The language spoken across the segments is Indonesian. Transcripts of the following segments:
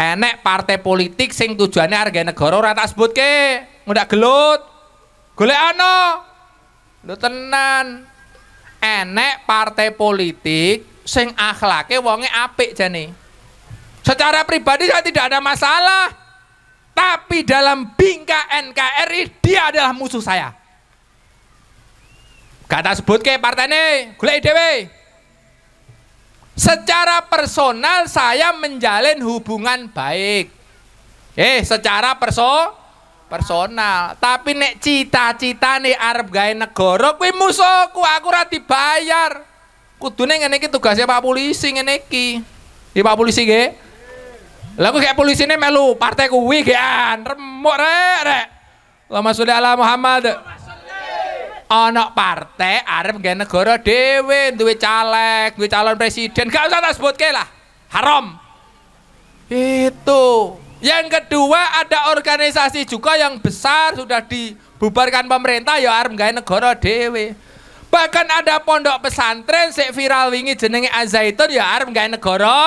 enek partai politik sing tujuannya harga negara ora tak ke, nggak gelut golek ano lu tenan enek partai politik sing akhlake wonge apik jani. secara pribadi saya tidak ada masalah tapi dalam bingka NKRI dia adalah musuh saya kata sebut ke partai ini gulai dewe secara personal saya menjalin hubungan baik. Eh, secara perso personal. Tapi nek cita-cita nih Arab gawe negara kuwi musuhku aku ora dibayar. Kudune ngene iki tugasnya Pak Polisi ngene iki. Di Pak Polisi gak Lah kok kayak nih melu partai kuwi gean remuk rek rek. Allahumma sholli ala Muhammad ana partai arep nggawe negara dhewe duwe caleg duwe calon presiden gak usah tak sebutke lah haram itu yang kedua ada organisasi juga yang besar sudah dibubarkan pemerintah ya arep nggawe negara dhewe bahkan ada pondok pesantren sik viral wingi jenenge Azaitun ya arep nggawe negara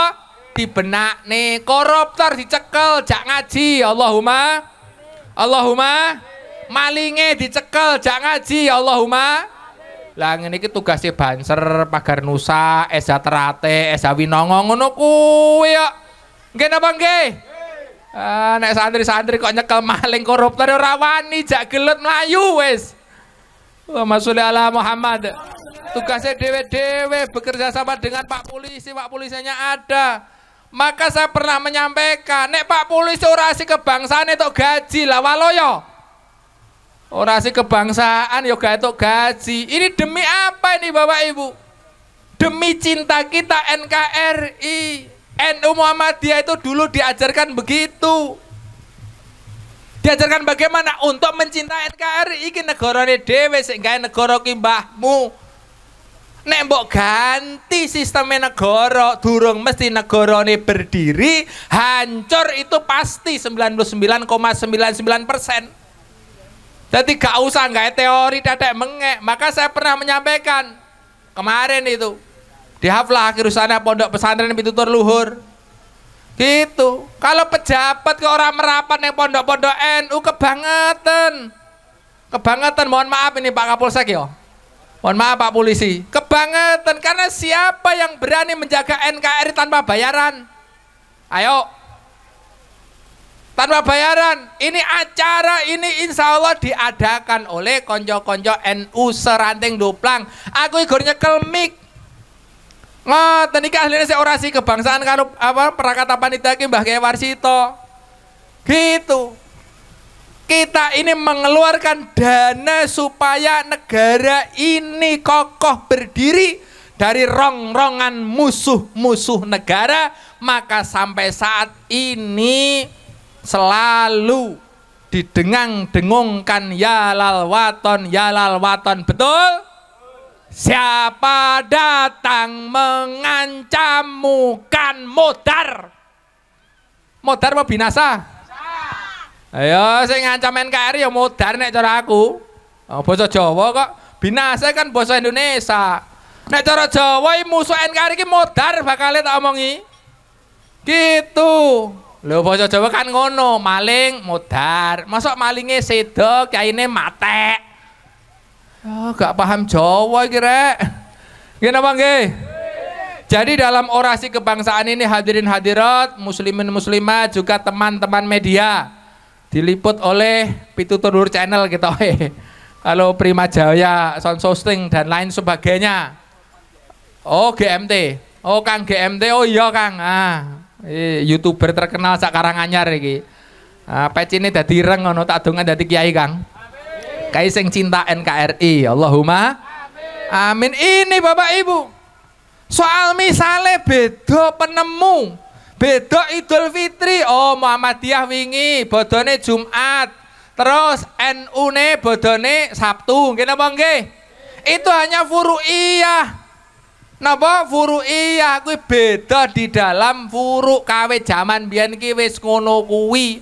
nih koruptor dicekel jak ngaji Allahumma Allahumma malinge dicekel jak ngaji ya Allahumma lah ngene iki tugase Banser Pagar Nusa Esa Terate Esa Winongo ngono kuwi kok ya. nggih napa nggih ah, nek santri-santri kok nyekel maling koruptor ya ora wani jak gelut mlayu wis Allahumma sholli ala Muhammad tugasnya dewe-dewe bekerja sama dengan Pak Polisi Pak Polisinya ada maka saya pernah menyampaikan nek Pak Polisi orasi kebangsaan itu gaji lah waloyo ya. Orasi kebangsaan yoga ya itu gaji. Ini demi apa ini Bapak Ibu? Demi cinta kita NKRI. NU Muhammadiyah itu dulu diajarkan begitu. Diajarkan bagaimana untuk mencintai NKRI ini negara ini sing sehingga negara ki mbahmu. Nek mbok ganti sistem negara, durung mesti ini berdiri, hancur itu pasti 99,99 persen. ,99%. Jadi gak usah nggak teori tetek mengek. Maka saya pernah menyampaikan kemarin itu di haflah akhir sana pondok pesantren pitutur luhur. Gitu. Kalau pejabat ke orang merapat yang pondok-pondok NU kebangetan. Kebangetan mohon maaf ini Pak Kapolsek ya. Mohon maaf Pak Polisi. Kebangetan karena siapa yang berani menjaga NKRI tanpa bayaran? Ayo, tanpa bayaran. Ini acara ini insya Allah diadakan oleh konco-konco NU seranting duplang. Aku igor nyekel mic. Ngoten iki asline orasi kebangsaan kan apa perakata panitia ini Mbah Warsito. Gitu. Kita ini mengeluarkan dana supaya negara ini kokoh berdiri dari rongrongan musuh-musuh negara maka sampai saat ini selalu didengang-dengungkan ya lal waton ya lal waton betul siapa datang mengancammu kan modar modar mau binasa ayo saya ngancam NKRI ya modar nek cara aku oh, bahasa Jawa kok binasa kan bosan Indonesia nek cara Jawa musuh NKRI ini modar bakal tak omongi gitu Lho basa Jawa kan ngono, maling modar. masuk malinge sedo, kyaine matek. Ya oh, gak paham Jawa iki rek. Nggih napa Jadi dalam orasi kebangsaan ini hadirin hadirat, muslimin muslimat juga teman-teman media diliput oleh Pitutur Channel kita. Gitu. Kalau Prima Jaya, Sound Sosting dan lain sebagainya. Oh GMT. Oh Kang GMT. Oh iya Kang. Ah, Eh, YouTuber terkenal sak Karanganyar iki. Ah, pecine dadi ireng ngono tak dongan dadi kiai, Kang. Kiai sing cinta NKRI. Allahumma amin. amin. Ini Bapak Ibu. Soal misalnya beda penemu, beda Idul Fitri. Oh, Muhammadiyah wingi bodone Jumat. Terus NU ne bodone Sabtu. Nggih napa nggih? Itu hanya furu'iyah. Napa furu iya kuwi beda di dalam furu' kawe jaman biyen ki wis ngono kuwi.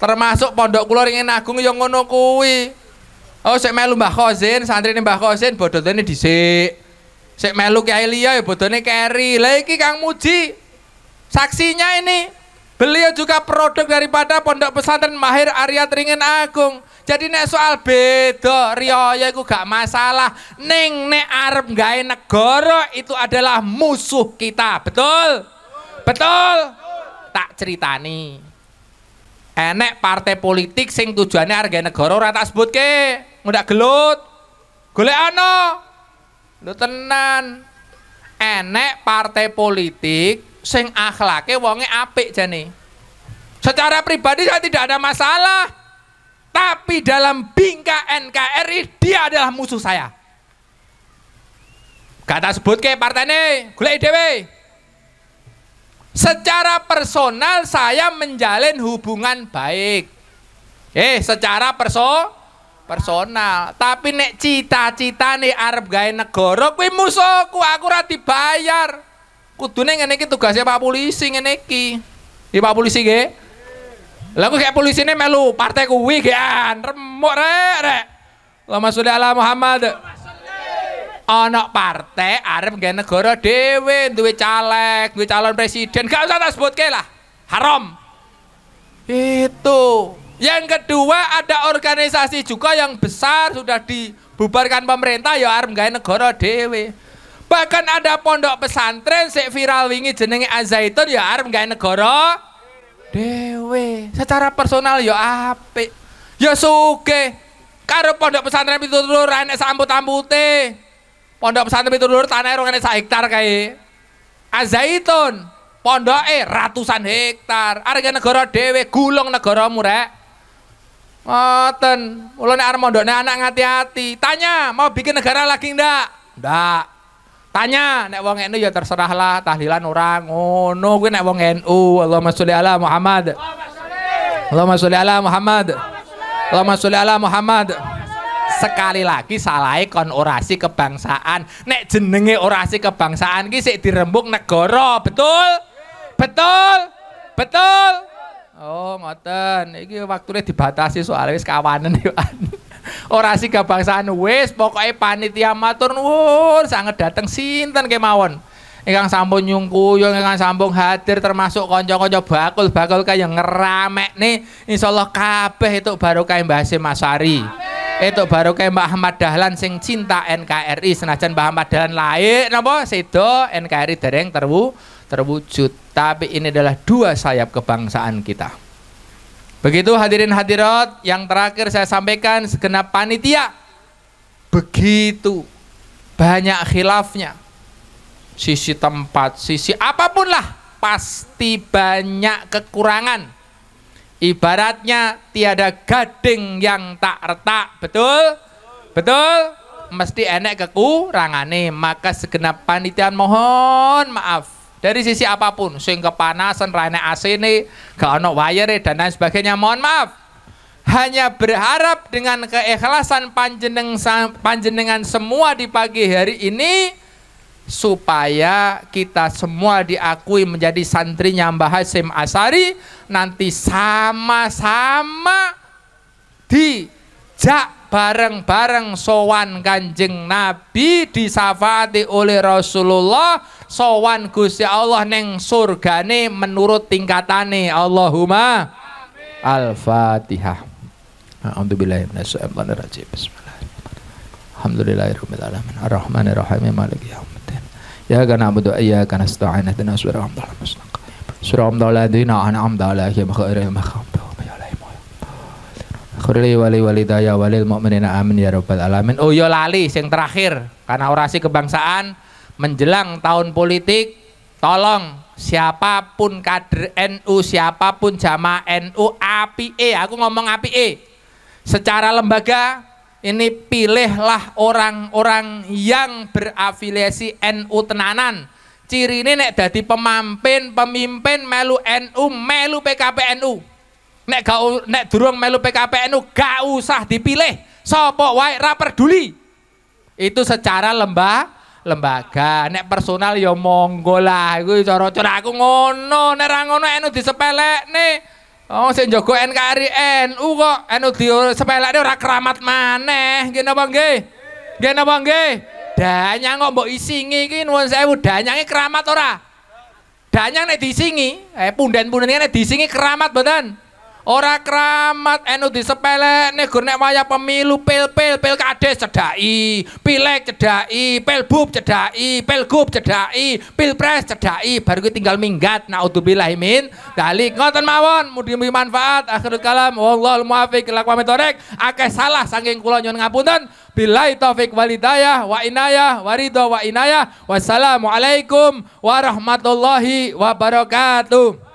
Termasuk pondok kula ring Agung ya ngono kuwi. Oh sik melu Mbah santri santrine Mbah Khosin bodotene dhisik. Sik melu Kiai Lia ya bodone keri. Lah iki Kang Muji. Saksinya ini. Beliau juga produk daripada Pondok Pesantren Mahir Arya Tringin Agung. Jadi nek soal beda ya, iku gak masalah. Ning nek arep gawe negara itu adalah musuh kita. Betul? Betul? Tak cerita Tak ceritani. Enek eh, partai politik sing tujuannya harga negara ora tak sebutke. Nggak gelut. Golek ano. Lu tenan. Enek eh, partai politik sing akhlake wonge apik jane. Secara pribadi saya tidak ada masalah. Tapi dalam bingka NKRI dia adalah musuh saya. Kata sebut ke partai ini, gulai dewe. Secara personal saya menjalin hubungan baik. Eh, secara perso personal. Tapi nek cita-cita nih Arab gawe negara kuwi musuhku, aku ora dibayar. Kudune ngene iki tugasnya Pak Polisi ngene iki. Pak Polisi nggih. Lah kok kayak polisi ini melu partai kuwi kan remuk rek rek. Lama sudah ala Muhammad. Anak partai arep gawe negara dhewe duwe caleg, duwe calon presiden. Gak usah tak lah. Haram. Itu. Yang kedua ada organisasi juga yang besar sudah dibubarkan pemerintah ya arep gawe negara dhewe. Bahkan ada pondok pesantren sik viral wingi jenenge Azaitun ya arep gawe negara dewe secara personal yo ya apik yo ya suke karo pondok pesantren pitulur enek sambut-ambute pondok pesantren pitulur tanah e rong enek sak hektar kae azaitun eh ratusan hektar harga negara dewe gulung negara rek ngoten mulo nek arep anak ngati-hati tanya mau bikin negara lagi ndak ndak Tanya nek wong NU ya terserah lah tahlilan orang ngono oh, kuwi nek wong NU Allahumma sholli ala Muhammad. Allahumma sholli ala Muhammad. Allahumma sholli ala Muhammad. Sekali lagi salah e kon orasi kebangsaan. Nek jenenge orasi kebangsaan ki sik dirembuk negara, betul? Betul? Betul? Oh, ngoten. Iki waktune dibatasi soalnya wis kawanen Orasi kebangsaan wes pokoknya panitia matur nuwun sangat dateng sinten kemawon sambung nyungku yang ingkang sambung hadir termasuk konco-konco bakul-bakul yang ngeramek nih insyaallah kabeh itu baru kayak Mbah Hasim Masari itu eh, baru kayak Mbah Ahmad Dahlan sing cinta NKRI senajan Mbah Ahmad Dahlan lain napa sedo NKRI dereng terwu terwujud tapi ini adalah dua sayap kebangsaan kita Begitu hadirin hadirat, yang terakhir saya sampaikan segenap panitia. Begitu banyak khilafnya. Sisi tempat, sisi apapun lah, pasti banyak kekurangan. Ibaratnya tiada gading yang tak retak, betul? Betul? Mesti enek kekurangan nih, maka segenap panitian mohon maaf dari sisi apapun sing kepanasan rene AC ini gak ono wire dan lain sebagainya mohon maaf hanya berharap dengan keikhlasan panjeneng, panjenengan semua di pagi hari ini supaya kita semua diakui menjadi santri Mbah Hasim Asari nanti sama-sama dijak bareng-bareng sowan Kanjeng Nabi disafati oleh Rasulullah sowan Gusti Allah neng surgane menurut tingkatane Allahumma Al-Fatihah A'udzubillahiminasyaitonirrajim Bismillahirrahmanirrahim Alhamdulillahirrahmanirrahim Ar-Rahmanirrahim Maliki yaumiddin Ya kana abudu ayyaka nasta'in Ihdinash surah mustaqim Shiratal ladzina an'amta 'alaihim ghairil maghdubi Firli wali walidaya walil mu'minina amin ya rabbal alamin. Oh ya lali sing terakhir karena orasi kebangsaan menjelang tahun politik tolong siapapun kader NU siapapun jamaah NU APE aku ngomong APE secara lembaga ini pilihlah orang-orang yang berafiliasi NU tenanan ciri ini nek dadi pemampin pemimpin melu NU melu PKP NU Nek gak nek durung melu PKPNU gak usah dipilih. Sopo wae ra peduli. Itu secara lembah lembaga. Nek personal ya monggo lah iku cara aku ngono. Nek ra ngono NU disepelekne. Oh, sing njogo NKRI NU kok NU disepelekne ora keramat maneh. Nggih napa nggih? Nggih napa nggih? Danyang kok mbok isingi iki nuwun sewu danyange keramat ora? Danyang nek disingi, eh punden-punden nek disingi keramat mboten? Ora keramat enu sepele nih nek waya pemilu pil-pil pil kades cedhaki, bub cedai pilbub gub cedai cedhaki, pilpres cedai baru kita tinggal minggat untuk bilahimin dalik. Ngoten mawon mudi mudi manfaat. Akhirul kalam wallahul muwaffiq ila metorek Akeh salah saking kula nyuwun ngapunten. bilai taufik walidayah wa inayah warido wa inayah. Wassalamualaikum warahmatullahi wabarakatuh.